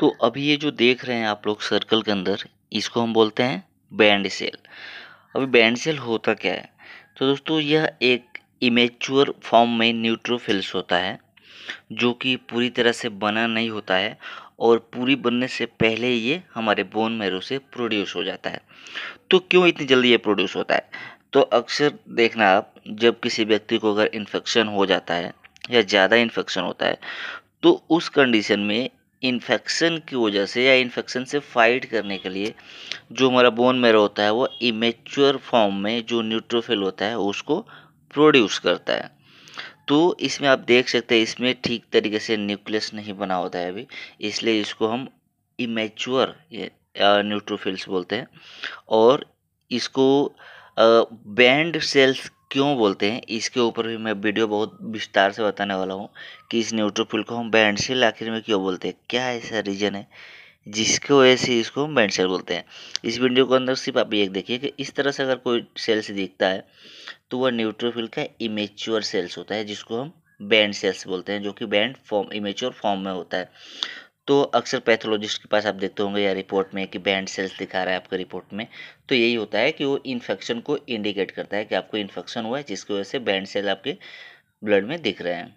तो अभी ये जो देख रहे हैं आप लोग सर्कल के अंदर इसको हम बोलते हैं बैंड सेल अभी बैंड सेल होता क्या है तो दोस्तों यह एक इमेच्योर फॉर्म में न्यूट्रोफिल्स होता है जो कि पूरी तरह से बना नहीं होता है और पूरी बनने से पहले ये हमारे बोन मेरो से प्रोड्यूस हो जाता है तो क्यों इतनी जल्दी ये प्रोड्यूस होता है तो अक्सर देखना आप जब किसी व्यक्ति को अगर इन्फेक्शन हो जाता है या ज़्यादा इन्फेक्शन होता है तो उस कंडीशन में इन्फेक्शन की वजह से या इन्फेक्शन से फाइट करने के लिए जो हमारा बोन मेरा होता है वो इमेच्योर फॉर्म में जो न्यूट्रोफिल होता है उसको प्रोड्यूस करता है तो इसमें आप देख सकते हैं इसमें ठीक तरीके से न्यूक्लियस नहीं बना होता है अभी इसलिए इसको हम इमेच्योर न्यूट्रोफिल्स बोलते हैं और इसको बैंड सेल्स क्यों बोलते हैं इसके ऊपर भी मैं वीडियो बहुत विस्तार से बताने वाला हूँ कि इस न्यूट्रोफिल को हम बैंडसेल आखिर में क्यों बोलते हैं क्या ऐसा रीज़न है जिसकी वजह से इसको हम बैंड बोलते हैं इस वीडियो के अंदर सिर्फ आप एक देखिए कि इस तरह से अगर कोई सेल्स दिखता है तो वह न्यूट्रोफिल का इमेच्योर सेल्स होता है जिसको हम बैंड सेल्स बोलते हैं जो कि बैंड फॉर्म इमेच्योर फॉर्म में होता है तो अक्सर पैथोलॉजिस्ट के पास आप देखते होंगे या रिपोर्ट में कि बैंड सेल्स दिखा रहा है आपके रिपोर्ट में तो यही होता है कि वो इन्फेक्शन को इंडिकेट करता है कि आपको इन्फेक्शन हुआ है जिसकी वजह से बैंड सेल आपके ब्लड में दिख रहे हैं